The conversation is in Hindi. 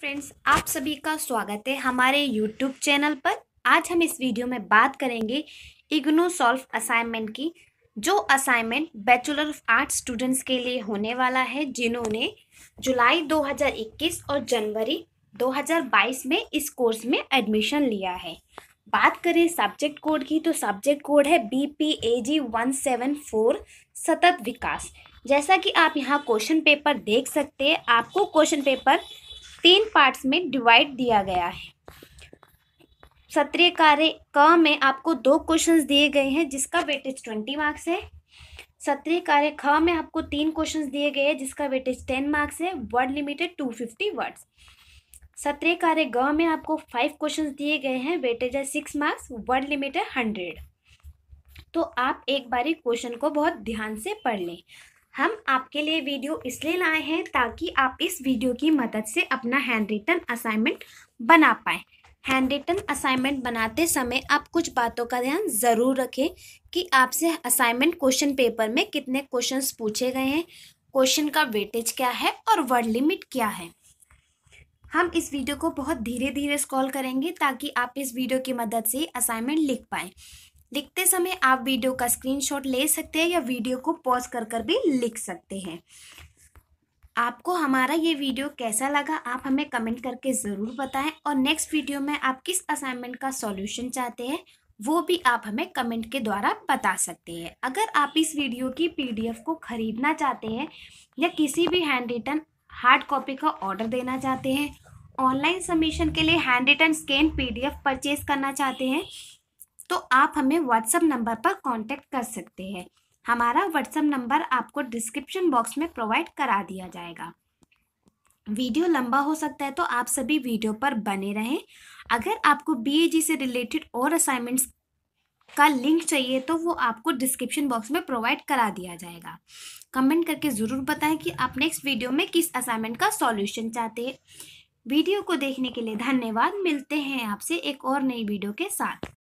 फ्रेंड्स आप सभी का स्वागत है हमारे यूट्यूब चैनल पर आज हम इस वीडियो में बात करेंगे इग्नू सॉल्व असाइनमेंट की जो assignment bachelor of art students के लिए होने वाला है जिन्होंने जुलाई 2021 और जनवरी 2022 में इस कोर्स में एडमिशन लिया है बात करें सब्जेक्ट कोड की तो सब्जेक्ट कोड है B P A G one seven four सतत विकास जैसा कि आप यहाँ क्वेश्चन पेपर देख सकते हैं आपको क्वेश्चन पेपर तीन पार्ट्स में डिवाइड दिया गया है सत्रीय कार्य क में आपको दो क्वेश्चंस दिए गए हैं जिसका वेटेज ट्वेंटी मार्क्स है सत्रीय कार्य ख में आपको तीन क्वेश्चंस दिए गए हैं जिसका वेटेज टेन मार्क्स है word limited to fifty words सत्रीय कार्य ग में आपको फाइव क्वेश्चन दिए गए हैं वेटेज है six marks word limited hundred तो आप एक बारी क्वेश्चन को बहुत ध्यान से पढ़ लें हम आपके लिए वीडियो इसलिए लाए हैं ताकि आप इस वीडियो की मदद से अपना हैंड रिटन असाइनमेंट बना पाएँ हैंड रिटन असाइनमेंट बनाते समय आप कुछ बातों का ध्यान ज़रूर रखें कि आपसे असाइनमेंट क्वेश्चन पेपर में कितने क्वेश्चंस पूछे गए हैं क्वेश्चन का वेटेज क्या है और वर्ड लिमिट क्या है हम इस वीडियो को बहुत धीरे धीरे स्क्रॉल करेंगे ताकि आप इस वीडियो की मदद से असाइनमेंट लिख पाएँ लिखते समय आप वीडियो का स्क्रीनशॉट ले सकते हैं या वीडियो को पॉज कर कर भी लिख सकते हैं आपको हमारा ये वीडियो कैसा लगा आप हमें कमेंट करके ज़रूर बताएं और नेक्स्ट वीडियो में आप किस असाइनमेंट का सॉल्यूशन चाहते हैं वो भी आप हमें कमेंट के द्वारा बता सकते हैं अगर आप इस वीडियो की पीडीएफ को ख़रीदना चाहते हैं या किसी भी हैंड रिटन हार्ड कॉपी का ऑर्डर देना चाहते हैं ऑनलाइन सबमिशन के लिए hand written scan PDF purchase करना चाहते हैं तो आप हमें व्हाट्सअप नंबर पर कॉन्टेक्ट कर सकते हैं हमारा व्हाट्सअप नंबर आपको डिस्क्रिप्शन बॉक्स में प्रोवाइड करा दिया जाएगा वीडियो लंबा हो सकता है तो आप सभी वीडियो पर बने रहें अगर आपको बी से रिलेटेड और असाइनमेंट्स का लिंक चाहिए तो वो आपको डिस्क्रिप्शन बॉक्स में प्रोवाइड करा दिया जाएगा कमेंट करके ज़रूर बताएं कि आप नेक्स्ट वीडियो में किस असाइनमेंट का सॉल्यूशन चाहते हैं वीडियो को देखने के लिए धन्यवाद मिलते हैं आपसे एक और नई वीडियो के साथ